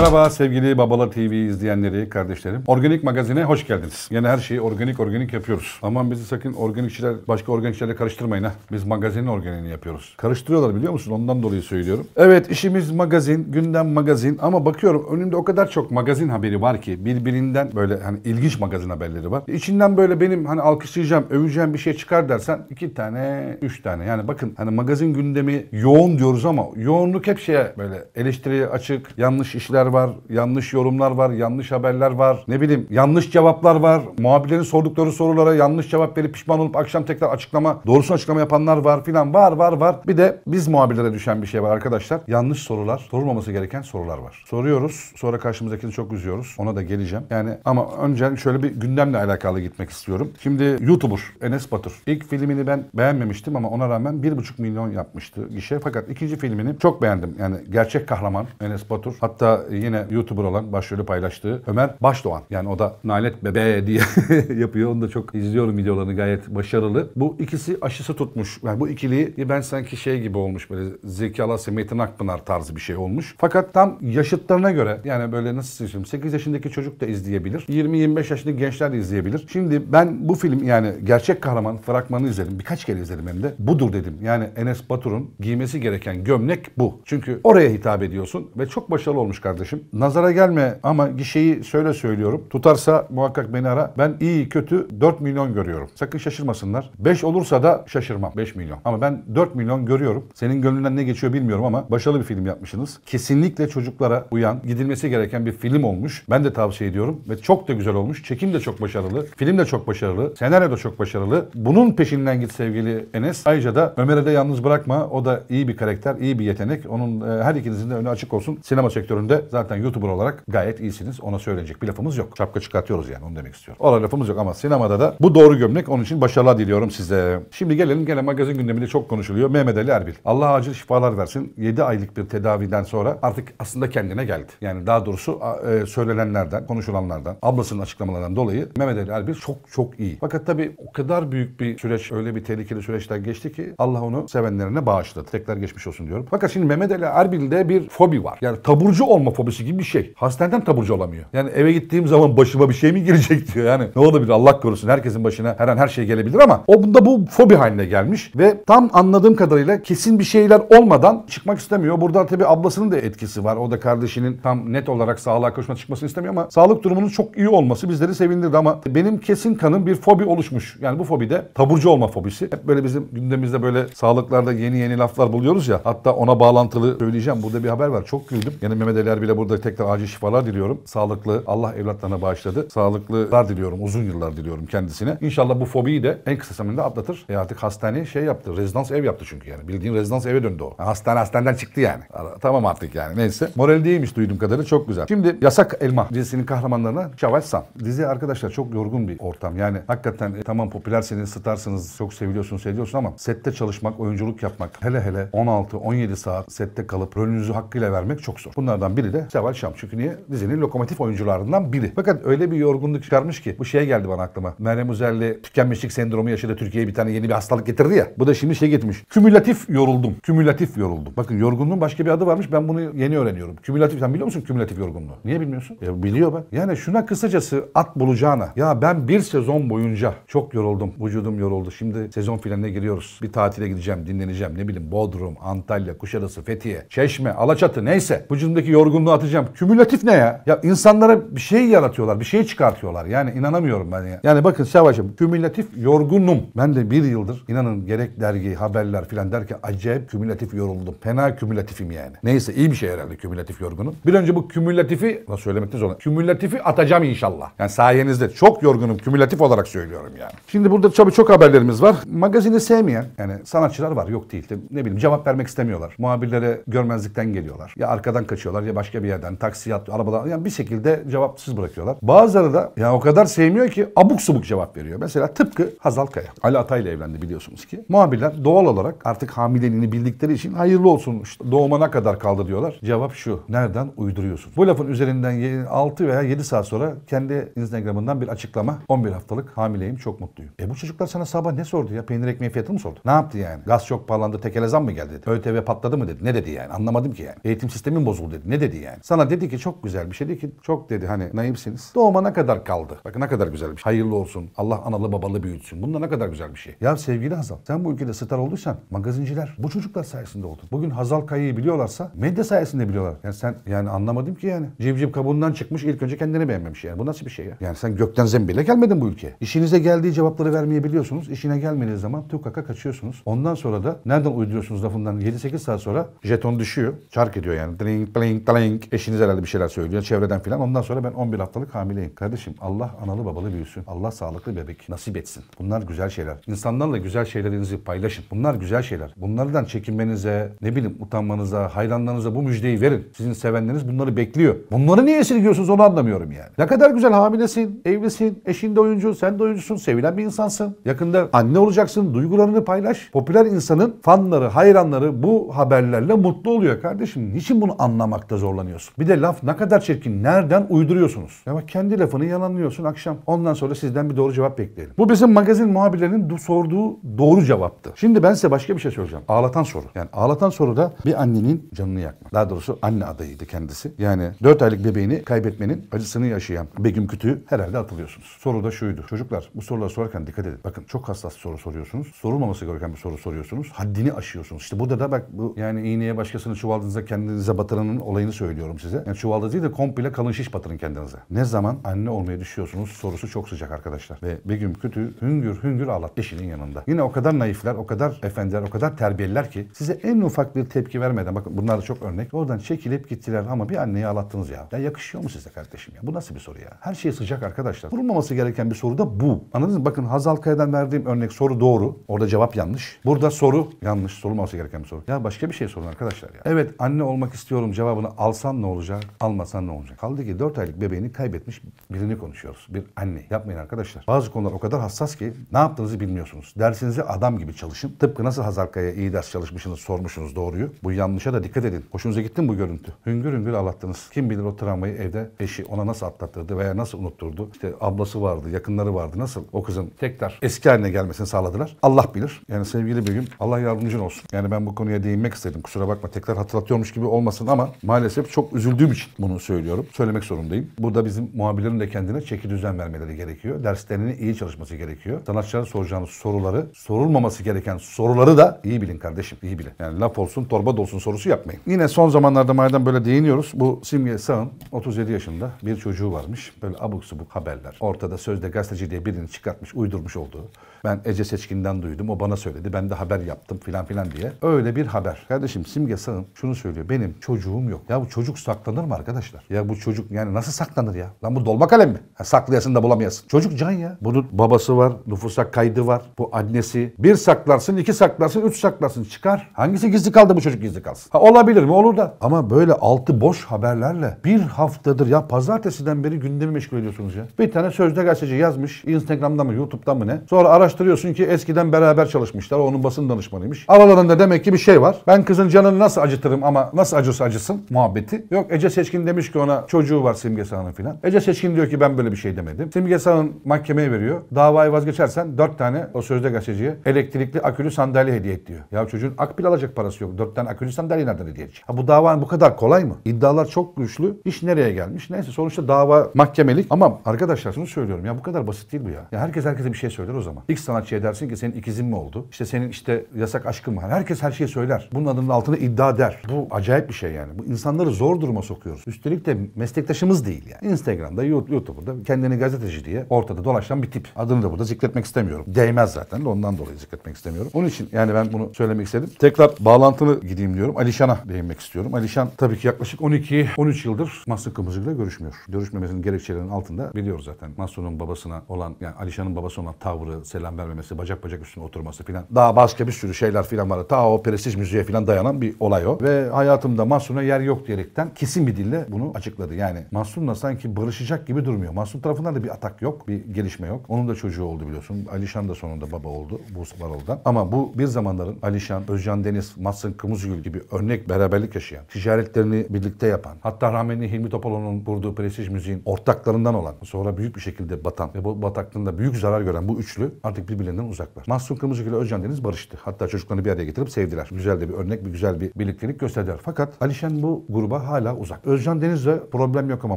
Merhaba sevgili Babala TV izleyenleri, kardeşlerim. Organik magazine hoş geldiniz. Yine her şeyi organik organik yapıyoruz. Aman bizi sakın organikçiler, başka organikçilerle karıştırmayın ha. Biz magazinin organiğini yapıyoruz. Karıştırıyorlar biliyor musun? Ondan dolayı söylüyorum. Evet işimiz magazin, gündem magazin ama bakıyorum önümde o kadar çok magazin haberi var ki birbirinden böyle hani ilginç magazin haberleri var. İçinden böyle benim hani alkışlayacağım, öveceğim bir şey çıkar dersen iki tane, üç tane. Yani bakın hani magazin gündemi yoğun diyoruz ama yoğunluk hep şeye böyle eleştiriye açık, yanlış işler var, yanlış yorumlar var, yanlış haberler var. Ne bileyim yanlış cevaplar var. Muhabirlerin sordukları sorulara yanlış cevap verip pişman olup akşam tekrar açıklama, doğrusu açıklama yapanlar var filan var var var. Bir de biz muhabirlere düşen bir şey var arkadaşlar. Yanlış sorular, sorulmaması gereken sorular var. Soruyoruz, sonra karşımızdakini çok üzüyoruz. Ona da geleceğim. Yani ama önce şöyle bir gündemle alakalı gitmek istiyorum. Şimdi YouTuber Enes Batur. İlk filmini ben beğenmemiştim ama ona rağmen 1,5 milyon yapmıştı gişe. Fakat ikinci filmini çok beğendim. Yani gerçek kahraman Enes Batur. Hatta yine YouTuber olan başrolü paylaştığı Ömer Başdoğan. Yani o da nalet bebe diye yapıyor. Onu da çok izliyorum videolarını gayet başarılı. Bu ikisi aşısı tutmuş. Yani bu ikiliyi ben sanki şey gibi olmuş böyle Zeki Alasya Metin Akpınar tarzı bir şey olmuş. Fakat tam yaşıtlarına göre yani böyle nasıl söyleyeyim 8 yaşındaki çocuk da izleyebilir. 20-25 yaşındaki gençler de izleyebilir. Şimdi ben bu film yani gerçek kahraman fragmanı izledim. Birkaç kere izledim hem de. Budur dedim. Yani Enes Batur'un giymesi gereken gömlek bu. Çünkü oraya hitap ediyorsun ve çok başarılı olmuş kardeşim kardeşim. Nazara gelme ama gişeyi söyle söylüyorum. Tutarsa muhakkak beni ara. Ben iyi kötü 4 milyon görüyorum. Sakın şaşırmasınlar. 5 olursa da şaşırmam. 5 milyon. Ama ben 4 milyon görüyorum. Senin gönlünden ne geçiyor bilmiyorum ama başarılı bir film yapmışsınız. Kesinlikle çocuklara uyan, gidilmesi gereken bir film olmuş. Ben de tavsiye ediyorum ve çok da güzel olmuş. Çekim de çok başarılı. Film de çok başarılı. Senaryo da çok başarılı. Bunun peşinden git sevgili Enes. Ayrıca da Ömer'e de yalnız bırakma. O da iyi bir karakter, iyi bir yetenek. Onun e, her ikinizin de önü açık olsun. Sinema sektöründe zaten Zaten YouTuber olarak gayet iyisiniz. Ona söyleyecek bir lafımız yok. Şapka çıkartıyoruz yani onu demek istiyorum. Ona lafımız yok ama sinemada da bu doğru gömlek. Onun için başarılar diliyorum size. Şimdi gelelim gene magazin gündeminde çok konuşuluyor. Mehmet Ali Erbil. Allah acil şifalar versin. 7 aylık bir tedaviden sonra artık aslında kendine geldi. Yani daha doğrusu e, söylenenlerden, konuşulanlardan, ablasının açıklamalarından dolayı Mehmet Ali Erbil çok çok iyi. Fakat tabii o kadar büyük bir süreç, öyle bir tehlikeli süreçten geçti ki Allah onu sevenlerine bağışladı. Tekrar geçmiş olsun diyorum. Fakat şimdi Mehmet Ali Erbil'de bir fobi var. Yani taburcu olma fobisi taburcusu gibi bir şey. Hastaneden taburcu olamıyor. Yani eve gittiğim zaman başıma bir şey mi girecek diyor. Yani ne olabilir Allah korusun herkesin başına her an her şey gelebilir ama o bunda bu fobi haline gelmiş ve tam anladığım kadarıyla kesin bir şeyler olmadan çıkmak istemiyor. Burada tabi ablasının da etkisi var. O da kardeşinin tam net olarak sağlığa koşma çıkmasını istemiyor ama sağlık durumunun çok iyi olması bizleri sevindirdi ama benim kesin kanım bir fobi oluşmuş. Yani bu fobi de taburcu olma fobisi. Hep böyle bizim gündemimizde böyle sağlıklarda yeni yeni laflar buluyoruz ya. Hatta ona bağlantılı söyleyeceğim. Burada bir haber var. Çok güldüm. Yani Mehmet Ali Erbil'e burada tekrar acil şifalar diliyorum. Sağlıklı Allah evlatlarına bağışladı. Sağlıklılar diliyorum. Uzun yıllar diliyorum kendisine. İnşallah bu fobiyi de en kısa zamanda atlatır. E artık hastaneye şey yaptı. Rezidans ev yaptı çünkü yani. Bildiğin rezidans eve döndü o. Hastane hastaneden çıktı yani. Tamam artık yani. Neyse. Moral değilmiş duydum kadarıyla. Çok güzel. Şimdi Yasak Elma dizisinin kahramanlarına Şavaş San. Dizi arkadaşlar çok yorgun bir ortam. Yani hakikaten e, tamam popülersiniz, starsınız, çok seviliyorsunuz, seviyorsun ama sette çalışmak, oyunculuk yapmak hele hele 16-17 saat sette kalıp rolünüzü hakkıyla vermek çok zor. Bunlardan biri de de Seval Şam. Çünkü niye? dizinin lokomotif oyuncularından biri. Fakat öyle bir yorgunluk çıkarmış ki bu şeye geldi bana aklıma. Meryem Üzerli tükenmişlik sendromu yaşadı. Türkiye'ye bir tane yeni bir hastalık getirdi ya. Bu da şimdi şey getirmiş. Kümülatif yoruldum. Kümülatif yoruldum. Bakın yorgunluğun başka bir adı varmış. Ben bunu yeni öğreniyorum. Kümülatif sen biliyor musun kümülatif yorgunluğu? Niye bilmiyorsun? Ya biliyor ben. Yani şuna kısacası at bulacağına. Ya ben bir sezon boyunca çok yoruldum. Vücudum yoruldu. Şimdi sezon filanına giriyoruz. Bir tatile gideceğim, dinleneceğim. Ne bileyim Bodrum, Antalya, Kuşadası, Fethiye, Çeşme, Alaçatı neyse. Vücudumdaki yorgunluğu bunu atacağım. Kümülatif ne ya? Ya insanlara bir şey yaratıyorlar, bir şey çıkartıyorlar. Yani inanamıyorum ben ya. Yani bakın Savaş'ım kümülatif yorgunum. Ben de bir yıldır inanın gerek dergi, haberler filan derken acayip kümülatif yoruldum. Fena kümülatifim yani. Neyse iyi bir şey herhalde kümülatif yorgunum. Bir önce bu kümülatifi, nasıl söylemekte zorunda? Kümülatifi atacağım inşallah. Yani sayenizde çok yorgunum kümülatif olarak söylüyorum yani. Şimdi burada tabii çok haberlerimiz var. Magazini sevmeyen yani sanatçılar var yok değil. De, ne bileyim cevap vermek istemiyorlar. Muhabirlere görmezlikten geliyorlar. Ya arkadan kaçıyorlar ya başka bir yerden taksiyat, arabadan yani bir şekilde cevapsız bırakıyorlar. Bazıları da ya o kadar sevmiyor ki abuk subuk cevap veriyor. Mesela tıpkı Hazal Kaya. Ali Atay ile evlendi biliyorsunuz ki. Muhabirler doğal olarak artık hamileliğini bildikleri için hayırlı olsun işte doğumana kadar kaldı diyorlar. Cevap şu. Nereden uyduruyorsun? Bu lafın üzerinden 6 veya 7 saat sonra kendi Instagram'ından bir açıklama. 11 haftalık hamileyim çok mutluyum. E bu çocuklar sana sabah ne sordu ya? Peynir ekmeği fiyatını mı sordu? Ne yaptı yani? Gaz çok pahalandı tekele zam mı geldi dedi. ÖTV patladı mı dedi. Ne dedi yani? Anlamadım ki yani. Eğitim sistemin bozuldu dedi. Ne dedi yani? yani. Sana dedi ki çok güzel bir şey. Dedi ki çok dedi hani naimsiniz. Doğumana kadar kaldı. Bakın ne kadar güzel bir şey. Hayırlı olsun. Allah analı babalı büyütsün. Bunda ne kadar güzel bir şey. Ya sevgili Hazal sen bu ülkede star olduysan magazinciler bu çocuklar sayesinde oldu. Bugün Hazal Kayı'yı biliyorlarsa medya sayesinde biliyorlar. Yani sen yani anlamadım ki yani. Civciv kabuğundan çıkmış ilk önce kendini beğenmemiş yani. Bu nasıl bir şey ya? Yani sen gökten zembille gelmedin bu ülkeye. İşinize geldiği cevapları vermeyebiliyorsunuz. İşine gelmediği zaman tükaka kaçıyorsunuz. Ondan sonra da nereden uyduruyorsunuz lafından 7-8 saat sonra jeton düşüyor. Çark ediyor yani. Dling, bling, dling, eşiniz herhalde bir şeyler söylüyor çevreden filan. Ondan sonra ben 11 haftalık hamileyim. Kardeşim Allah analı babalı büyüsün. Allah sağlıklı bebek nasip etsin. Bunlar güzel şeyler. İnsanlarla güzel şeylerinizi paylaşın. Bunlar güzel şeyler. Bunlardan çekinmenize, ne bileyim utanmanıza, hayranlarınıza bu müjdeyi verin. Sizin sevenleriniz bunları bekliyor. Bunları niye esirgiyorsunuz onu anlamıyorum yani. Ne kadar güzel hamilesin, evlisin, eşin de oyuncu, sen de oyuncusun, sevilen bir insansın. Yakında anne olacaksın, duygularını paylaş. Popüler insanın fanları, hayranları bu haberlerle mutlu oluyor kardeşim. Niçin bunu anlamakta zorlanıyor? yalanlıyorsun. Bir de laf ne kadar çirkin, nereden uyduruyorsunuz? Ya bak kendi lafını yalanlıyorsun akşam. Ondan sonra sizden bir doğru cevap bekleyelim. Bu bizim magazin muhabirlerinin sorduğu doğru cevaptı. Şimdi ben size başka bir şey söyleyeceğim. Ağlatan soru. Yani ağlatan soru da bir annenin canını yakma. Daha doğrusu anne adayıydı kendisi. Yani 4 aylık bebeğini kaybetmenin acısını yaşayan Begüm Kütü'yü herhalde atılıyorsunuz. Soru da şuydu. Çocuklar bu soruları sorarken dikkat edin. Bakın çok hassas soru soruyorsunuz. Sorulmaması gereken bir soru soruyorsunuz. Haddini aşıyorsunuz. İşte burada da bak bu yani iğneye başkasını çuvaldığınızda kendinize batıranın olayını söylüyor söylüyorum size. Yani çuvalda değil de komple kalın şiş batırın kendinize. Ne zaman anne olmaya düşüyorsunuz sorusu çok sıcak arkadaşlar. Ve Begüm Kötü hüngür hüngür ağlat eşinin yanında. Yine o kadar naifler, o kadar efendiler, o kadar terbiyeliler ki size en ufak bir tepki vermeden bakın bunlar da çok örnek. Oradan çekilip gittiler ama bir anneyi ağlattınız ya. Ya yakışıyor mu size kardeşim ya? Bu nasıl bir soru ya? Her şey sıcak arkadaşlar. Vurulmaması gereken bir soru da bu. Anladınız mı? Bakın Hazal Kaya'dan verdiğim örnek soru doğru. Orada cevap yanlış. Burada soru yanlış. Sorulmaması gereken bir soru. Ya başka bir şey sorun arkadaşlar ya. Evet anne olmak istiyorum cevabını alsam alsam ne olacak, almasam ne olacak? Kaldı ki 4 aylık bebeğini kaybetmiş birini konuşuyoruz. Bir anne. Yapmayın arkadaşlar. Bazı konular o kadar hassas ki ne yaptığınızı bilmiyorsunuz. Dersinizi adam gibi çalışın. Tıpkı nasıl Hazarkaya iyi ders çalışmışsınız, sormuşsunuz doğruyu. Bu yanlışa da dikkat edin. Hoşunuza gitti mi bu görüntü? Hüngür hüngür ağlattınız. Kim bilir o travmayı evde eşi ona nasıl atlattırdı veya nasıl unutturdu? İşte ablası vardı, yakınları vardı. Nasıl o kızın tekrar eski haline gelmesini sağladılar? Allah bilir. Yani sevgili bir gün Allah yardımcın olsun. Yani ben bu konuya değinmek istedim. Kusura bakma tekrar hatırlatıyormuş gibi olmasın ama maalesef çok üzüldüğüm için bunu söylüyorum. Söylemek zorundayım. Burada bizim muhabirlerin de kendine çeki düzen vermeleri gerekiyor. Derslerini iyi çalışması gerekiyor. Sanatçılara soracağınız soruları, sorulmaması gereken soruları da iyi bilin kardeşim. iyi bilin. Yani laf olsun, torba dolsun sorusu yapmayın. Yine son zamanlarda madem böyle değiniyoruz. Bu Simge Sağ'ın 37 yaşında bir çocuğu varmış. Böyle abuk subuk haberler. Ortada sözde gazeteci diye birini çıkartmış, uydurmuş olduğu. Ben Ece Seçkin'den duydum. O bana söyledi. Ben de haber yaptım filan filan diye. Öyle bir haber. Kardeşim Simge Sağım şunu söylüyor. Benim çocuğum yok. Ya bu çocuk saklanır mı arkadaşlar? Ya bu çocuk yani nasıl saklanır ya? Lan bu dolma kalem mi? Ha, saklayasın da bulamayasın. Çocuk can ya. Bunun babası var. Nüfusa kaydı var. Bu annesi. Bir saklarsın, iki saklarsın, üç saklarsın. Çıkar. Hangisi gizli kaldı bu çocuk gizli kalsın? Ha, olabilir mi? Olur da. Ama böyle altı boş haberlerle bir haftadır ya pazartesiden beri gündemi meşgul ediyorsunuz ya. Bir tane sözde gazeteci yazmış. Instagram'da mı, YouTube'da mı ne? Sonra araç araştırıyorsun ki eskiden beraber çalışmışlar. Onun basın danışmanıymış. Aralarında demek ki bir şey var. Ben kızın canını nasıl acıtırım ama nasıl acısı acısın muhabbeti. Yok Ece Seçkin demiş ki ona çocuğu var Simge Sağ'ın filan. Ece Seçkin diyor ki ben böyle bir şey demedim. Simge Sağ'ın mahkemeye veriyor. Davayı vazgeçersen 4 tane o sözde gazeteciye elektrikli akülü sandalye hediye et diyor. Ya çocuğun akbil alacak parası yok. 4 tane akülü sandalye nereden hediye edecek? Ha bu dava bu kadar kolay mı? İddialar çok güçlü. İş nereye gelmiş? Neyse sonuçta dava mahkemelik ama arkadaşlar şunu söylüyorum ya bu kadar basit değil bu ya. Ya herkes herkese bir şey söyler o zaman. İlk sanatçıya dersin ki senin ikizin mi oldu? İşte senin işte yasak aşkın mı? Hani herkes her şeyi söyler. Bunun adının altına iddia der. Bu acayip bir şey yani. Bu insanları zor duruma sokuyoruz. Üstelik de meslektaşımız değil yani. Instagram'da, YouTube'da kendini gazeteci diye ortada dolaşan bir tip. Adını da burada zikretmek istemiyorum. Değmez zaten de ondan dolayı zikretmek istemiyorum. Onun için yani ben bunu söylemek istedim. Tekrar bağlantılı gideyim diyorum. Alişan'a değinmek istiyorum. Alişan tabii ki yaklaşık 12-13 yıldır Mahsun Kırmızıgül'le görüşmüyor. Görüşmemesinin gerekçelerinin altında biliyoruz zaten. Mahsun'un babasına olan yani Alişan'ın babası olan tavrı, selam selam vermemesi, bacak bacak üstüne oturması filan. Daha başka bir sürü şeyler filan var. Ta o prestij müziğe filan dayanan bir olay o. Ve hayatımda Mahsun'a yer yok diyerekten kesin bir dille bunu açıkladı. Yani Mahsun'la sanki barışacak gibi durmuyor. Mahsun tarafından da bir atak yok, bir gelişme yok. Onun da çocuğu oldu biliyorsun. Alişan da sonunda baba oldu bu Varol'dan. Ama bu bir zamanların Alişan, Özcan Deniz, Mahsun Kımızgül gibi örnek beraberlik yaşayan, ticaretlerini birlikte yapan, hatta rahmetli Hilmi Topaloğlu'nun kurduğu prestij müziğin ortaklarından olan, sonra büyük bir şekilde batan ve bu bataklığında büyük zarar gören bu üçlü artık artık birbirlerinden uzaklar. Mahsun Kırmızı ile Özcan Deniz barıştı. Hatta çocuklarını bir araya getirip sevdiler. Güzel de bir örnek, bir güzel bir birliktelik gösterdiler. Fakat Alişen bu gruba hala uzak. Özcan Deniz'le problem yok ama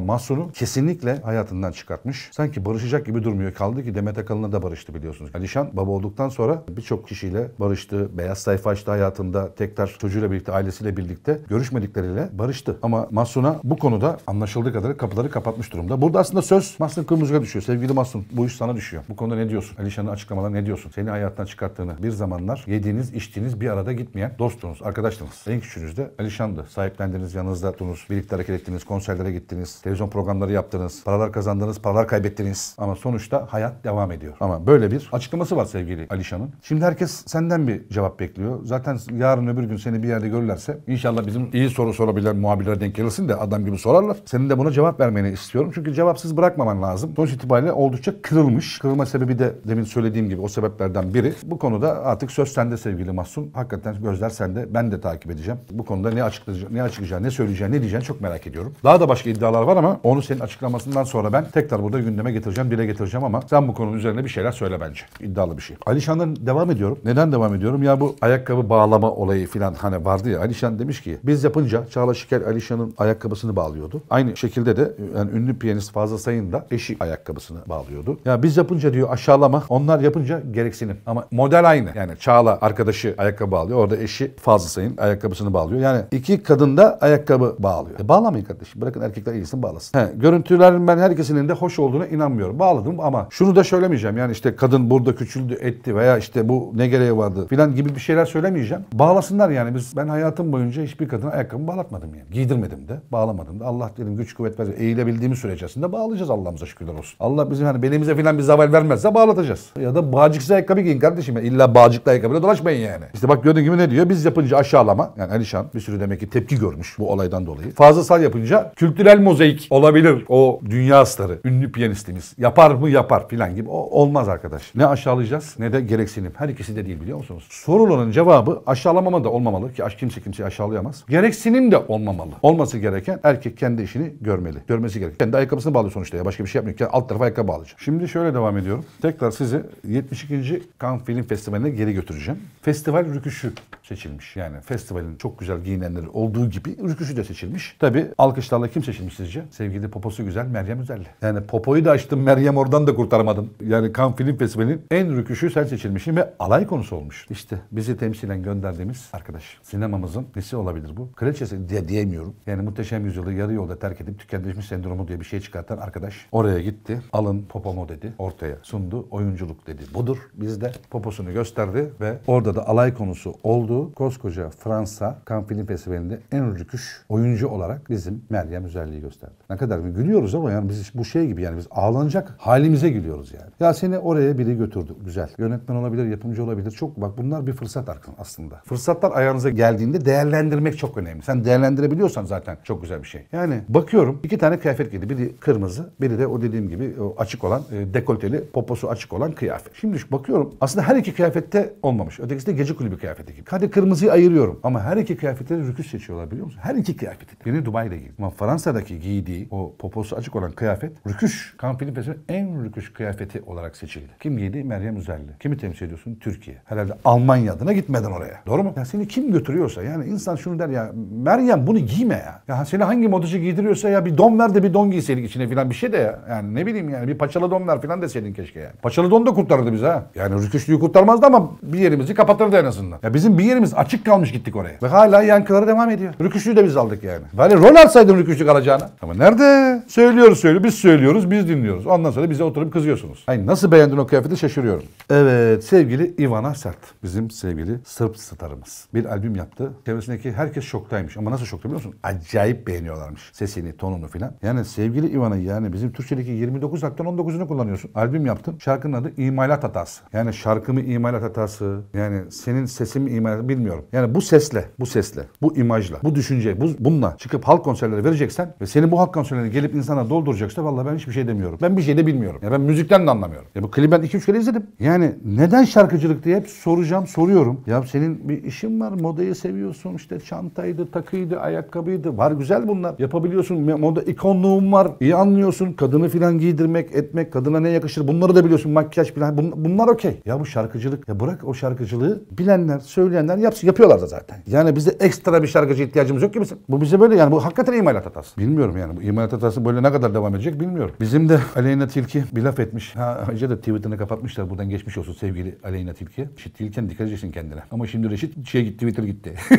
Mahsun'u kesinlikle hayatından çıkartmış. Sanki barışacak gibi durmuyor. Kaldı ki Demet Akalın'la da barıştı biliyorsunuz. Alişan baba olduktan sonra birçok kişiyle barıştı. Beyaz sayfa açtı hayatında. Tekrar çocuğuyla birlikte, ailesiyle birlikte görüşmedikleriyle barıştı. Ama Mahsun'a bu konuda anlaşıldığı kadarıyla kapıları kapatmış durumda. Burada aslında söz Mahsun Kırmızı'ya düşüyor. Sevgili Mahsun bu iş sana düşüyor. Bu konuda ne diyorsun? Alişan'ın açıklaması açıklamalar ne diyorsun? Seni hayattan çıkarttığını bir zamanlar yediğiniz, içtiğiniz bir arada gitmeyen dostunuz, arkadaştınız. En küçüğünüz de Alişan'dı. Sahiplendiniz, yanınızda tuttunuz, birlikte hareket ettiniz, konserlere gittiniz, televizyon programları yaptınız, paralar kazandınız, paralar kaybettiniz. Ama sonuçta hayat devam ediyor. Ama böyle bir açıklaması var sevgili Alişan'ın. Şimdi herkes senden bir cevap bekliyor. Zaten yarın öbür gün seni bir yerde görürlerse inşallah bizim iyi soru sorabilen muhabirlere denk gelirsin de adam gibi sorarlar. Senin de buna cevap vermeni istiyorum. Çünkü cevapsız bırakmaman lazım. Sonuç itibariyle oldukça kırılmış. Kırılma sebebi de demin söylediğim dediğim gibi o sebeplerden biri. Bu konuda artık söz sende sevgili Mahsun. Hakikaten gözler sende. Ben de takip edeceğim. Bu konuda ne açıklayacağını, ne, açıklayacağını, ne söyleyeceğini, ne diyeceğini çok merak ediyorum. Daha da başka iddialar var ama onu senin açıklamasından sonra ben tekrar burada gündeme getireceğim, dile getireceğim ama sen bu konunun üzerine bir şeyler söyle bence. İddialı bir şey. Alişan'dan devam ediyorum. Neden devam ediyorum? Ya bu ayakkabı bağlama olayı falan hani vardı ya. Alişan demiş ki biz yapınca Çağla Şiker Alişan'ın ayakkabısını bağlıyordu. Aynı şekilde de yani ünlü piyanist Fazıl Say'ın da eşi ayakkabısını bağlıyordu. Ya biz yapınca diyor aşağılama. Onlar yap yapınca gereksinim. Ama model aynı. Yani Çağla arkadaşı ayakkabı alıyor. Orada eşi Fazıl Say'ın ayakkabısını bağlıyor. Yani iki kadın da ayakkabı bağlıyor. E bağlamayın kardeşim. Bırakın erkekler iyisini bağlasın. He, görüntülerin ben herkesinin de hoş olduğuna inanmıyorum. Bağladım ama şunu da söylemeyeceğim. Yani işte kadın burada küçüldü etti veya işte bu ne gereği vardı filan gibi bir şeyler söylemeyeceğim. Bağlasınlar yani. Biz ben hayatım boyunca hiçbir kadına ayakkabı bağlatmadım yani. Giydirmedim de, bağlamadım da. Allah dedim güç kuvvet versin. Eğilebildiğimiz sürecesinde bağlayacağız Allah'ımıza şükürler olsun. Allah bizim hani belimize filan bir zaval vermezse bağlatacağız. Ya da bağcıksız ayakkabı giyin kardeşim. Yani illa bağcıklı ayakkabıyla dolaşmayın yani. İşte bak gördüğün gibi ne diyor? Biz yapınca aşağılama. Yani Alişan bir sürü demek ki tepki görmüş bu olaydan dolayı. Fazlasal yapınca kültürel mozaik olabilir. O dünya starı, ünlü piyanistimiz. Yapar mı yapar filan gibi. O, olmaz arkadaş. Ne aşağılayacağız ne de gereksinim. Her ikisi de değil biliyor musunuz? Sorulanın cevabı aşağılamama da olmamalı ki kimse kimseyi aşağılayamaz. Gereksinim de olmamalı. Olması gereken erkek kendi işini görmeli. Görmesi gerek. Kendi ayakkabısını bağlı sonuçta ya. Başka bir şey yapmıyor. Alt tarafa ayakkabı bağlayacak. Şimdi şöyle devam ediyorum. Tekrar sizi 72. Cannes Film Festivali'ne geri götüreceğim. Festival rüküşü seçilmiş. Yani festivalin çok güzel giyinenleri olduğu gibi rüküşü de seçilmiş. Tabi alkışlarla kim seçilmiş sizce? Sevgili poposu güzel Meryem Üzerli. Yani popoyu da açtım Meryem oradan da kurtaramadım. Yani Cannes Film Festivali'nin en rüküşü sen seçilmişsin ve alay konusu olmuş. İşte bizi temsilen gönderdiğimiz arkadaş. Sinemamızın nesi olabilir bu? Kraliçesi diye diyemiyorum. Yani muhteşem yüzyılı yarı yolda terk edip tükenleşmiş sendromu diye bir şey çıkartan arkadaş. Oraya gitti. Alın popomu dedi. Ortaya sundu. Oyunculuk dedi dedi budur bizde. Poposunu gösterdi ve orada da alay konusu olduğu koskoca Fransa Cannes Film Festivali'nde en rüküş oyuncu olarak bizim Meryem Üzerli'yi gösterdi. Ne kadar bir gülüyoruz ama yani biz bu şey gibi yani biz ağlanacak halimize gülüyoruz yani. Ya seni oraya biri götürdü. Güzel. Yönetmen olabilir, yapımcı olabilir. Çok bak bunlar bir fırsat aslında. Fırsatlar ayağınıza geldiğinde değerlendirmek çok önemli. Sen değerlendirebiliyorsan zaten çok güzel bir şey. Yani bakıyorum iki tane kıyafet geldi. Biri kırmızı, biri de o dediğim gibi açık olan, e, dekolteli, poposu açık olan kıyafet kıyafet. Şimdi bakıyorum aslında her iki kıyafette olmamış. Ötekisi de gece kulübü kıyafeti gibi. Hadi kırmızıyı ayırıyorum ama her iki kıyafetleri rüküs seçiyorlar biliyor musun? Her iki kıyafeti. Biri Dubai'de giydi. Ama Fransa'daki giydiği o poposu açık olan kıyafet rüküş. Kampinin Festival'in en rüküş kıyafeti olarak seçildi. Kim giydi? Meryem Üzerli. Kimi temsil ediyorsun? Türkiye. Herhalde Almanya adına gitmeden oraya. Doğru mu? Ya seni kim götürüyorsa yani insan şunu der ya Meryem bunu giyme ya. Ya seni hangi modacı giydiriyorsa ya bir don ver de bir don giyseydik içine filan bir şey de ya. Yani ne bileyim yani bir paçalı don ver filan deseydin keşke yani. Paçalı don da kurtar kurtarırdı bize Yani rüküşlüyü kurtarmazdı ama bir yerimizi kapatırdı en azından. Ya bizim bir yerimiz açık kalmış gittik oraya. Ve hala yankıları devam ediyor. Rüküşlüğü de biz aldık yani. Böyle hani rol alsaydın rüküşlük alacağına. Ama nerede? Söylüyoruz söylüyor. Biz söylüyoruz. Biz dinliyoruz. Ondan sonra bize oturup kızıyorsunuz. Ay nasıl beğendin o kıyafeti şaşırıyorum. Evet sevgili Ivana Sert. Bizim sevgili Sırp starımız. Bir albüm yaptı. Çevresindeki herkes şoktaymış. Ama nasıl şokta biliyor musun? Acayip beğeniyorlarmış. Sesini, tonunu filan. Yani sevgili Ivana yani bizim Türkçedeki 29 haktan 19'unu kullanıyorsun. Albüm yaptım. Şarkının adı İman imalat hatası. Yani şarkımı imalat hatası. Yani senin sesimi imalat bilmiyorum. Yani bu sesle, bu sesle, bu imajla, bu düşünce, bu, bununla çıkıp halk konserleri vereceksen ve seni bu halk konserlerine gelip insana dolduracaksa vallahi ben hiçbir şey demiyorum. Ben bir şey de bilmiyorum. Ya ben müzikten de anlamıyorum. Ya bu klibi ben 2-3 kere izledim. Yani neden şarkıcılık diye hep soracağım, soruyorum. Ya senin bir işin var, modayı seviyorsun. işte çantaydı, takıydı, ayakkabıydı. Var güzel bunlar. Yapabiliyorsun. Moda ikonluğun var. İyi anlıyorsun. Kadını filan giydirmek, etmek, kadına ne yakışır bunları da biliyorsun. Makyaj filan yani bun, bunlar okey. Ya bu şarkıcılık. Ya bırak o şarkıcılığı bilenler, söyleyenler yapsın. Yapıyorlar da zaten. Yani bizde ekstra bir şarkıcı ihtiyacımız yok ki bizim. Bu bize böyle yani bu hakikaten imalat hatası. Bilmiyorum yani bu imalat hatası böyle ne kadar devam edecek bilmiyorum. Bizim de Aleyna Tilki bir laf etmiş. Ha ayrıca da Twitter'ını kapatmışlar. Buradan geçmiş olsun sevgili Aleyna Tilki. Reşit değilken dikkat edeceksin kendine. Ama şimdi Reşit şey gitti Twitter gitti.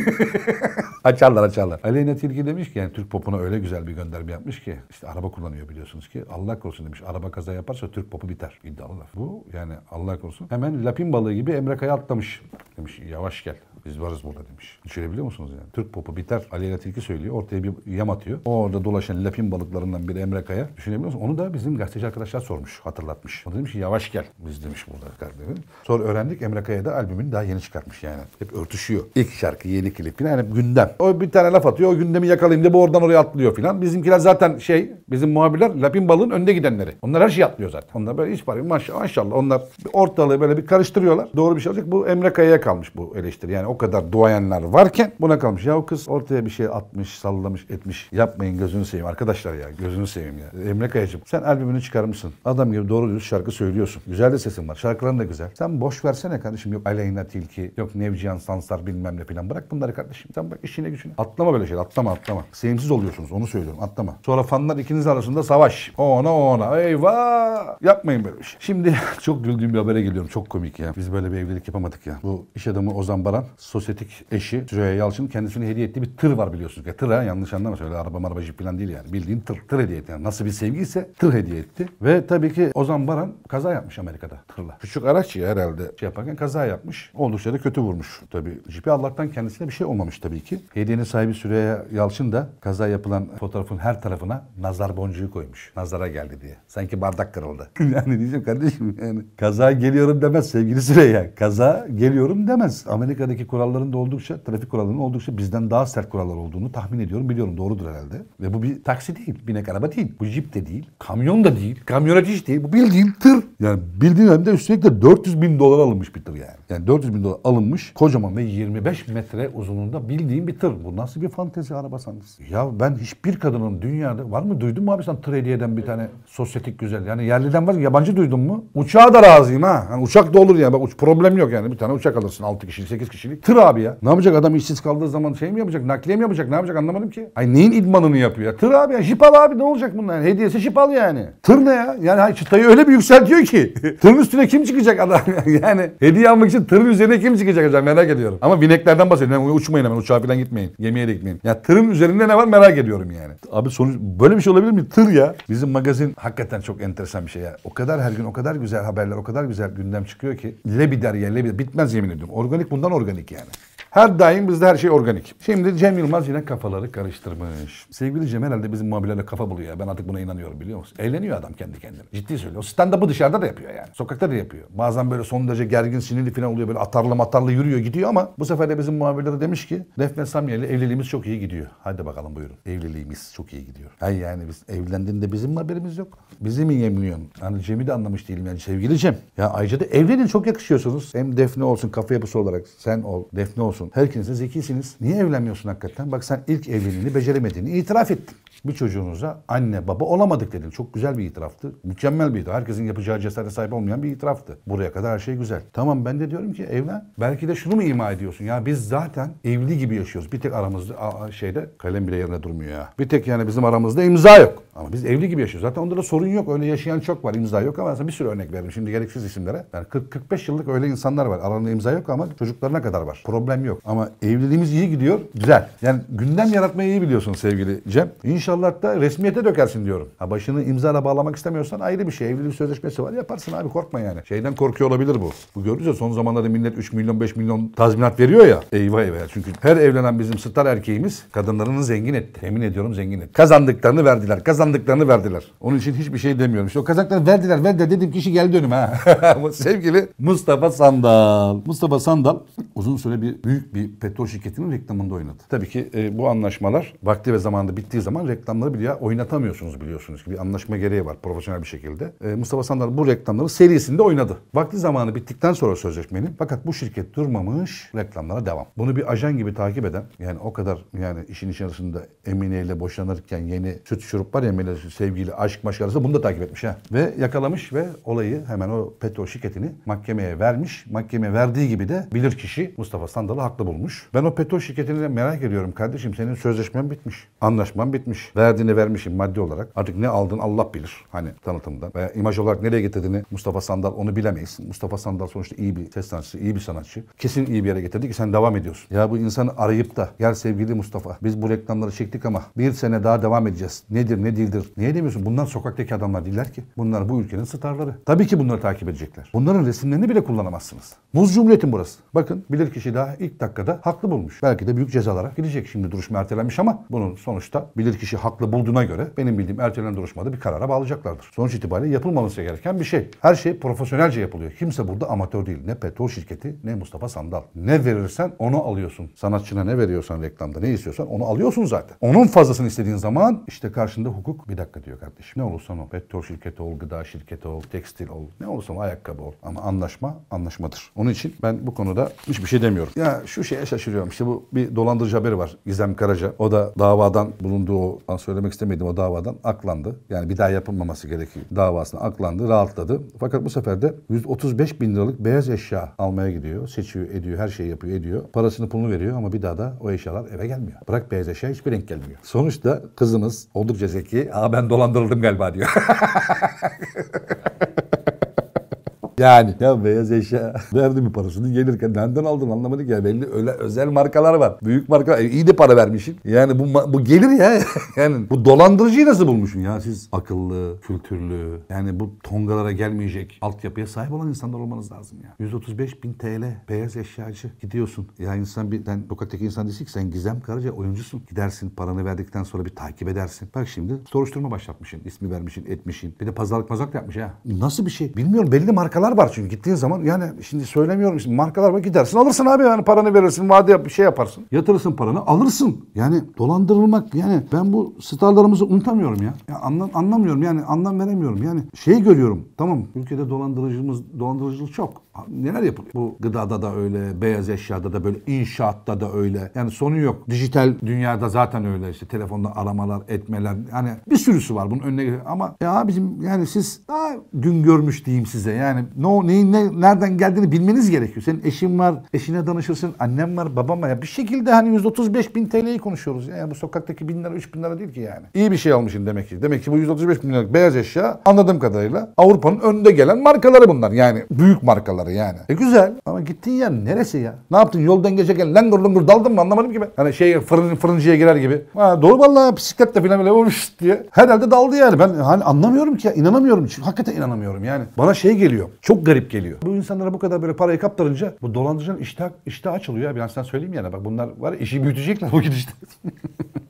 açarlar açarlar. Aleyna Tilki demiş ki yani Türk popuna öyle güzel bir gönderme yapmış ki. işte araba kullanıyor biliyorsunuz ki. Allah korusun demiş. Araba kaza yaparsa Türk popu biter. İddialı laf. Bu yani yani Allah korusun. Hemen lapin balığı gibi Emre Kaya atlamış. Demiş yavaş gel. Biz varız burada demiş. Düşünebiliyor musunuz yani? Türk popu biter. Aleyna Tilki söylüyor. Ortaya bir yam atıyor. O orada dolaşan lapin balıklarından biri Emre Kaya. Düşünebiliyor musunuz? Onu da bizim gazeteci arkadaşlar sormuş. Hatırlatmış. O demiş ki yavaş gel. Biz demiş burada. Kardeşim. Sonra öğrendik Emre Kaya da albümünü daha yeni çıkartmış yani. Hep örtüşüyor. İlk şarkı yeni klip falan. hep gündem. O bir tane laf atıyor. O gündemi yakalayayım diye bu oradan oraya atlıyor filan. Bizimkiler zaten şey bizim muhabirler lapin balığın önde gidenleri. Onlar her şeyi atlıyor zaten. Onlar böyle hiç parayı Maşallah. maşallah. Onlar onlar ortalığı böyle bir karıştırıyorlar. Doğru bir şey olacak. Bu Emre Kaya'ya kalmış bu eleştiri. Yani o kadar duayenler varken buna kalmış. Ya o kız ortaya bir şey atmış, sallamış, etmiş. Yapmayın gözünü seveyim arkadaşlar ya. Gözünü seveyim ya. Emre Kaya'cığım sen albümünü çıkarmışsın. Adam gibi doğru düz şarkı söylüyorsun. Güzel de sesin var. Şarkıların da güzel. Sen boş versene kardeşim. Yok Aleyna Tilki, yok Nevcihan Sansar bilmem ne falan. Bırak bunları kardeşim. Sen bak işine gücüne. Atlama böyle şey. Atlama atlama. Sevimsiz oluyorsunuz. Onu söylüyorum. Atlama. Sonra fanlar ikiniz arasında savaş. O ona o ona. Eyvah. Yapmayın böyle bir şey. Şimdi çok çok güldüğüm bir habere geliyorum. Çok komik ya. Biz böyle bir evlilik yapamadık ya. Bu iş adamı Ozan Baran, sosyetik eşi Süreyya Yalçın kendisine hediye ettiği bir tır var biliyorsunuz. Ya, tır ha yanlış anlama söyle araba maraba jip falan değil yani. Bildiğin tır. Tır hediye etti. Yani nasıl bir sevgiyse tır hediye etti. Ve tabii ki Ozan Baran kaza yapmış Amerika'da tırla. Küçük araç ya herhalde şey yaparken kaza yapmış. Oldukça da kötü vurmuş tabii. Jipi Allah'tan kendisine bir şey olmamış tabii ki. Hediyenin sahibi Süreyya Yalçın da kaza yapılan fotoğrafın her tarafına nazar boncuğu koymuş. Nazara geldi diye. Sanki bardak kırıldı. yani diyeceğim kardeşim yani kaza geliyorum demez sevgili Süreyya. Kaza geliyorum demez. Amerika'daki kuralların da oldukça, trafik kurallarının oldukça bizden daha sert kurallar olduğunu tahmin ediyorum. Biliyorum doğrudur herhalde. Ve bu bir taksi değil, binek araba değil. Bu jip de değil, kamyon da değil, kamyonet hiç değil. Bu bildiğin tır. Yani bildiğin hem de üstelik de 400 bin dolar alınmış bir tır yani. Yani 400 bin dolar alınmış kocaman ve 25 metre uzunluğunda bildiğin bir tır. Bu nasıl bir fantezi arabasanız? Ya ben hiçbir kadının dünyada var mı duydun mu abi sen tır hediye eden bir tane sosyetik güzel? Yani yerliden var yabancı duydun mu? Uçağa da razıyım ha. Yani uçak da olur yani. Bak problem yok yani. Bir tane uçak alırsın 6 kişilik 8 kişilik. Tır abi ya. Ne yapacak adam işsiz kaldığı zaman şey mi yapacak? Nakliye mi yapacak? Ne yapacak anlamadım ki. Ay neyin idmanını yapıyor ya? Tır abi ya. Jip al abi ne olacak bunlar? Yani? Hediyesi jip al yani. Tır ne ya? Yani çıtayı öyle bir yükseltiyor ki. Tırın üstüne kim çıkacak adam? yani hediye almak için tırın üzerine kim çıkacak acaba merak ediyorum. Ama bineklerden bahsediyorum. Yani uçmayın hemen uçağa falan gitmeyin. Gemiye de gitmeyin. Ya tırın üzerinde ne var merak ediyorum yani. Abi sonuç böyle bir şey olabilir mi? Tır ya. Bizim magazin hakikaten çok enteresan bir şey ya. O kadar her gün o kadar güzel haber haberler o kadar güzel gündem çıkıyor ki. Lebi der ya lebi. Bitmez yemin ediyorum. Organik bundan organik yani. Her daim bizde her şey organik. Şimdi Cem Yılmaz yine kafaları karıştırmış. Sevgili Cem herhalde bizim muhabirlerle kafa buluyor Ben artık buna inanıyorum biliyor musun? Eğleniyor adam kendi kendine. Ciddi söylüyor. O stand-up'ı dışarıda da yapıyor yani. Sokakta da yapıyor. Bazen böyle son derece gergin sinirli falan oluyor. Böyle atarlı matarlı yürüyor gidiyor ama bu sefer de bizim muhabirlere demiş ki Defne Samya evliliğimiz çok iyi gidiyor. Hadi bakalım buyurun. Evliliğimiz çok iyi gidiyor. Ay yani biz evlendiğinde bizim haberimiz yok. Bizi mi yemliyorsun? Hani Cem'i de anlamış değilim yani sevgili Cem. Ya ayrıca da evlenin çok yakışıyorsunuz. Hem Defne olsun kafa yapısı olarak sen ol. Defne olsun olsun. Herkiniz de zekisiniz. Niye evlenmiyorsun hakikaten? Bak sen ilk evliliğini beceremediğini itiraf ettin. Bir çocuğunuza anne baba olamadık dedin. Çok güzel bir itiraftı. Mükemmel bir itiraf. Herkesin yapacağı cesarete sahip olmayan bir itiraftı. Buraya kadar her şey güzel. Tamam ben de diyorum ki evlen. Belki de şunu mu ima ediyorsun? Ya biz zaten evli gibi yaşıyoruz. Bir tek aramızda aa, şeyde kalem bile yerine durmuyor ya. Bir tek yani bizim aramızda imza yok. Ama biz evli gibi yaşıyoruz. Zaten onda da sorun yok. Öyle yaşayan çok var. imza yok ama bir sürü örnek verdim. Şimdi gereksiz isimlere. Yani 40-45 yıllık öyle insanlar var. Aralarında imza yok ama çocuklarına kadar var. Problem yok. Ama evliliğimiz iyi gidiyor. Güzel. Yani gündem yaratmayı iyi biliyorsun sevgili Cem. İnşallah da resmiyete dökersin diyorum. Ha başını imzana bağlamak istemiyorsan ayrı bir şey. Evlilik sözleşmesi var. Yaparsın abi korkma yani. Şeyden korkuyor olabilir bu. Bu gördünüz ya son zamanlarda millet 3 milyon 5 milyon tazminat veriyor ya. Eyvah eyvah. Çünkü her evlenen bizim star erkeğimiz kadınlarını zengin etti. Emin ediyorum zengin etti. Kazandıklarını verdiler. Kazandıklarını verdiler. Onun için hiçbir şey demiyorum. İşte o kazandıklarını verdiler. Verdiler dedim kişi geldi önüme ha. sevgili Mustafa Sandal. Mustafa Sandal uzun süre bir büyük büyük bir petrol şirketinin reklamında oynadı. Tabii ki e, bu anlaşmalar vakti ve zamanda bittiği zaman reklamları bile oynatamıyorsunuz biliyorsunuz ki bir anlaşma gereği var profesyonel bir şekilde. E, Mustafa Sandal bu reklamları serisinde oynadı. Vakti zamanı bittikten sonra sözleşmenin fakat bu şirket durmamış reklamlara devam. Bunu bir ajan gibi takip eden yani o kadar yani işin içerisinde Emine ile boşanırken yeni süt şurup var ya Emine sevgili aşk maşk arasında bunu da takip etmiş ha. Ve yakalamış ve olayı hemen o petrol şirketini mahkemeye vermiş. mahkeme verdiği gibi de bilir kişi Mustafa Sandal'ı haklı bulmuş. Ben o petrol şirketini de merak ediyorum kardeşim. Senin sözleşmen bitmiş. Anlaşman bitmiş. Verdiğini vermişim maddi olarak. Artık ne aldın Allah bilir. Hani tanıtımdan. Veya imaj olarak nereye getirdiğini Mustafa Sandal onu bilemeyiz. Mustafa Sandal sonuçta iyi bir ses sanatçısı, iyi bir sanatçı. Kesin iyi bir yere getirdi ki sen devam ediyorsun. Ya bu insanı arayıp da gel sevgili Mustafa biz bu reklamları çektik ama bir sene daha devam edeceğiz. Nedir ne değildir? Niye demiyorsun? Bunlar sokaktaki adamlar değiller ki. Bunlar bu ülkenin starları. Tabii ki bunları takip edecekler. Bunların resimlerini bile kullanamazsınız. Muz Cumhuriyeti'nin burası. Bakın bilir kişi daha ilk ilk dakikada haklı bulmuş. Belki de büyük cezalara gidecek. Şimdi duruşma ertelenmiş ama bunun sonuçta bilirkişi haklı bulduğuna göre benim bildiğim ertelenen duruşmada bir karara bağlayacaklardır. Sonuç itibariyle yapılmaması gereken bir şey. Her şey profesyonelce yapılıyor. Kimse burada amatör değil. Ne petrol şirketi ne Mustafa Sandal. Ne verirsen onu alıyorsun. Sanatçına ne veriyorsan reklamda ne istiyorsan onu alıyorsun zaten. Onun fazlasını istediğin zaman işte karşında hukuk bir dakika diyor kardeşim. Ne olursan o. Petrol şirketi ol, gıda şirketi ol, tekstil ol. Ne olursan ayakkabı ol. Ama anlaşma anlaşmadır. Onun için ben bu konuda hiçbir şey demiyorum. Ya şu şeye şaşırıyorum. İşte bu bir dolandırıcı haberi var. Gizem Karaca. O da davadan bulunduğu an söylemek istemedim o davadan aklandı. Yani bir daha yapılmaması gerekiyor davasına aklandı, rahatladı. Fakat bu sefer de 135 bin liralık beyaz eşya almaya gidiyor. Seçiyor, ediyor, her şeyi yapıyor, ediyor. Parasını pulunu veriyor ama bir daha da o eşyalar eve gelmiyor. Bırak beyaz eşya hiçbir renk gelmiyor. Sonuçta kızımız oldukça zeki. Aa ben dolandırıldım galiba diyor. Yani ya beyaz eşya verdi mi parasını gelirken nereden aldın anlamadık ya belli öyle özel markalar var. Büyük marka e, iyi de para vermişsin. Yani bu bu gelir ya. yani bu dolandırıcıyı nasıl bulmuşsun ya siz akıllı, kültürlü yani bu tongalara gelmeyecek altyapıya sahip olan insanlar olmanız lazım ya. 135 bin TL beyaz eşyacı gidiyorsun. Ya insan bir sen sokaktaki insan değilsin sen Gizem Karaca oyuncusun. Gidersin paranı verdikten sonra bir takip edersin. Bak şimdi soruşturma başlatmışsın. ismi vermişsin, etmişsin. Bir de pazarlık mazarlık yapmış ya. Nasıl bir şey? Bilmiyorum belli markalar markalar var çünkü gittiğin zaman yani şimdi söylemiyorum şimdi markalar var gidersin alırsın abi yani paranı verirsin vade yap bir şey yaparsın. Yatırırsın paranı alırsın. Yani dolandırılmak yani ben bu starlarımızı unutamıyorum ya. ya anlam, anlamıyorum yani anlam veremiyorum. Yani şeyi görüyorum tamam ülkede dolandırıcımız dolandırıcılık çok. Neler yapılıyor? Bu gıdada da öyle, beyaz eşyada da böyle, inşaatta da öyle. Yani sonu yok. Dijital dünyada zaten öyle işte telefonda aramalar, etmeler. Yani bir sürüsü var bunun önüne. Ama ya bizim yani siz daha gün görmüş diyeyim size. Yani ne neyin ne, nereden geldiğini bilmeniz gerekiyor. Senin eşin var, eşine danışırsın, annem var, babam var. Ya bir şekilde hani 135 bin TL'yi konuşuyoruz. Ya. Yani bu sokaktaki bin lira, üç bin lira değil ki yani. İyi bir şey almışsın demek ki. Demek ki bu 135 bin liralık beyaz eşya anladığım kadarıyla Avrupa'nın önde gelen markaları bunlar. Yani büyük markaları yani. E güzel ama gittiğin yer neresi ya? Ne yaptın yoldan geçerken langur langur daldın mı anlamadım ki ben. Hani şey fırın, fırıncıya girer gibi. Ha, doğru vallahi bisikletle falan böyle olmuş diye. Herhalde daldı yani. Ben hani anlamıyorum ki ya. çünkü Hakikaten inanamıyorum yani. Bana şey geliyor. Çok garip geliyor. Bu insanlara bu kadar böyle parayı kaptırınca bu dolandırıcının iştah, iştah açılıyor. Ya. bir an sana söyleyeyim yani bak bunlar var ya, işi büyütecekler bu gidişte.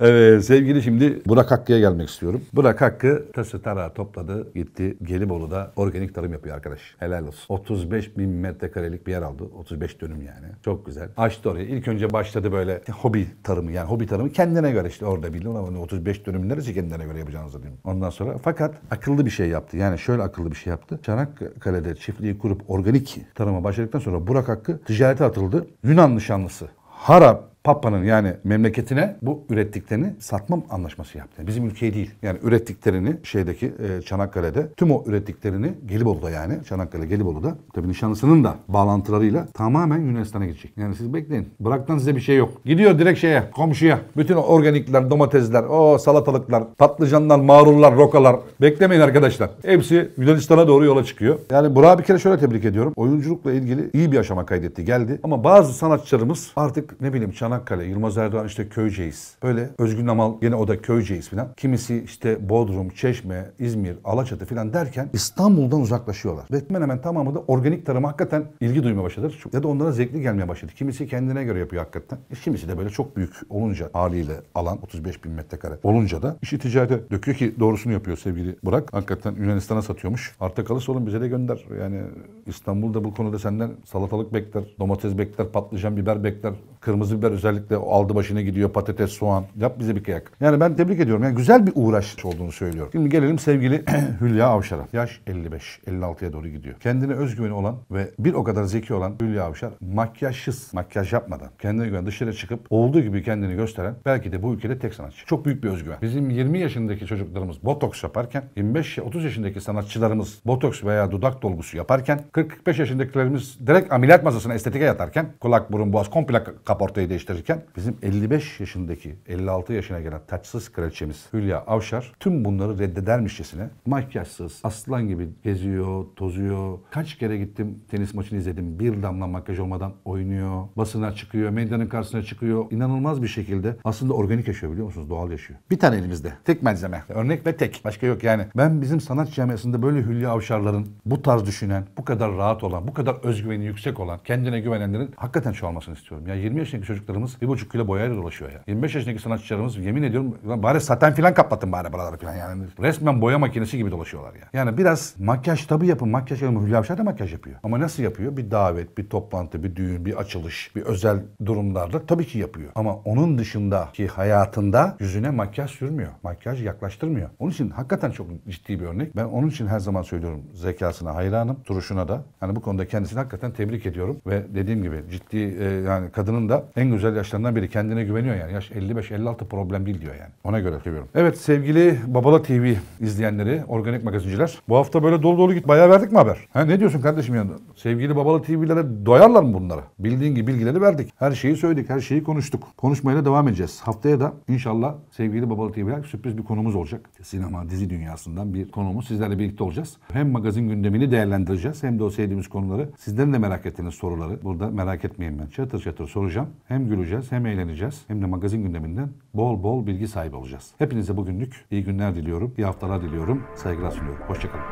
Evet sevgili şimdi Burak Hakkı'ya gelmek istiyorum. Burak Hakkı tası tarağı topladı gitti Gelibolu'da organik tarım yapıyor arkadaş. Helal olsun. 35 bin metrekarelik bir yer aldı. 35 dönüm yani. Çok güzel. Açtı orayı. İlk önce başladı böyle hobi tarımı yani hobi tarımı kendine göre işte orada bildiğin ama 35 hani dönüm neresi kendine göre yapacağınızı diyeyim. Ondan sonra fakat akıllı bir şey yaptı. Yani şöyle akıllı bir şey yaptı. Çanakkale'de çiftliği kurup organik tarıma başladıktan sonra Burak Hakkı ticarete atıldı. Yunan nişanlısı Harap Papa'nın yani memleketine bu ürettiklerini satmam anlaşması yaptı. Bizim ülkeye değil. Yani ürettiklerini şeydeki e, Çanakkale'de tüm o ürettiklerini Gelibolu'da yani Çanakkale Gelibolu'da tabii nişanlısının da bağlantılarıyla tamamen Yunanistan'a gidecek. Yani siz bekleyin. Bıraktan size bir şey yok. Gidiyor direkt şeye komşuya. Bütün organikler, domatesler, o salatalıklar, patlıcanlar, marullar, rokalar. Beklemeyin arkadaşlar. Hepsi Yunanistan'a doğru yola çıkıyor. Yani Burak'ı bir kere şöyle tebrik ediyorum. Oyunculukla ilgili iyi bir aşama kaydetti geldi. Ama bazı sanatçılarımız artık ne bileyim Çanakkale Çanakkale, Yılmaz Erdoğan işte Köyceğiz. Böyle Özgün Amal gene o da Köyceğiz filan. Kimisi işte Bodrum, Çeşme, İzmir, Alaçatı filan derken İstanbul'dan uzaklaşıyorlar. Ve hemen hemen tamamı da organik tarım hakikaten ilgi duyma başladı. Ya da onlara zevkli gelmeye başladı. Kimisi kendine göre yapıyor hakikaten. E kimisi de böyle çok büyük olunca haliyle alan 35 bin metrekare olunca da işi ticarete döküyor ki doğrusunu yapıyor sevgili Burak. Hakikaten Yunanistan'a satıyormuş. Arta kalırsa oğlum bize de gönder. Yani İstanbul'da bu konuda senden salatalık bekler, domates bekler, patlıcan biber bekler, kırmızı biber Özellikle aldı başına gidiyor patates, soğan. Yap bize bir kıyak. Yani ben tebrik ediyorum. Yani güzel bir uğraş olduğunu söylüyorum. Şimdi gelelim sevgili Hülya Avşar'a. Yaş 55, 56'ya doğru gidiyor. Kendine özgüveni olan ve bir o kadar zeki olan Hülya Avşar makyajsız, makyaj yapmadan kendine güven dışarı çıkıp olduğu gibi kendini gösteren belki de bu ülkede tek sanatçı. Çok büyük bir özgüven. Bizim 20 yaşındaki çocuklarımız botoks yaparken 25-30 yaşındaki sanatçılarımız botoks veya dudak dolgusu yaparken 40-45 yaşındakilerimiz direkt ameliyat masasına estetike yatarken kulak burun boğaz komple kaportayı değiştir çıkarırken bizim 55 yaşındaki 56 yaşına gelen taçsız kraliçemiz Hülya Avşar tüm bunları reddedermişçesine makyajsız aslan gibi geziyor, tozuyor. Kaç kere gittim tenis maçını izledim bir damla makyaj olmadan oynuyor. Basına çıkıyor, meydanın karşısına çıkıyor. İnanılmaz bir şekilde aslında organik yaşıyor biliyor musunuz? Doğal yaşıyor. Bir tane elimizde. Tek malzeme. Örnek ve tek. Başka yok yani. Ben bizim sanat camiasında böyle Hülya Avşarların bu tarz düşünen, bu kadar rahat olan, bu kadar özgüveni yüksek olan, kendine güvenenlerin hakikaten çoğalmasını istiyorum. Ya 20 yaşındaki çocuklarımız bir buçuk kilo boyayla dolaşıyor ya. 25 yaşındaki sanatçılarımız yemin ediyorum bari saten filan kaplatın bari buraları filan yani. Resmen boya makinesi gibi dolaşıyorlar ya. Yani. biraz makyaj tabi yapın. Makyaj yapın. Hülya Avşar da makyaj yapıyor. Ama nasıl yapıyor? Bir davet, bir toplantı, bir düğün, bir açılış, bir özel durumlarda tabii ki yapıyor. Ama onun dışındaki hayatında yüzüne makyaj sürmüyor. Makyaj yaklaştırmıyor. Onun için hakikaten çok ciddi bir örnek. Ben onun için her zaman söylüyorum zekasına hayranım, duruşuna da. Yani bu konuda kendisini hakikaten tebrik ediyorum ve dediğim gibi ciddi e, yani kadının da en güzel güzel yaşlarından biri. Kendine güveniyor yani. Yaş 55-56 problem değil diyor yani. Ona göre seviyorum. Evet sevgili Babala TV izleyenleri, organik magazinciler. Bu hafta böyle dolu dolu git. Bayağı verdik mi haber? Ha, ne diyorsun kardeşim yani? Sevgili Babala TV'lere doyarlar mı bunlara? Bildiğin gibi bilgileri verdik. Her şeyi söyledik, her şeyi konuştuk. Konuşmaya da devam edeceğiz. Haftaya da inşallah sevgili Babala TV'ler sürpriz bir konumuz olacak. Sinema, dizi dünyasından bir konumuz Sizlerle birlikte olacağız. Hem magazin gündemini değerlendireceğiz hem de o sevdiğimiz konuları. Sizlerin de merak ettiğiniz soruları burada merak etmeyin ben. Çatır çatır soracağım. Hem güleceğiz, hem eğleneceğiz hem de magazin gündeminden bol bol bilgi sahibi olacağız. Hepinize bugünlük iyi günler diliyorum, iyi haftalar diliyorum, saygılar sunuyorum. Hoşçakalın.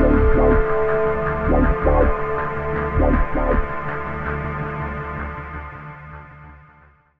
Like, like, like, like, like.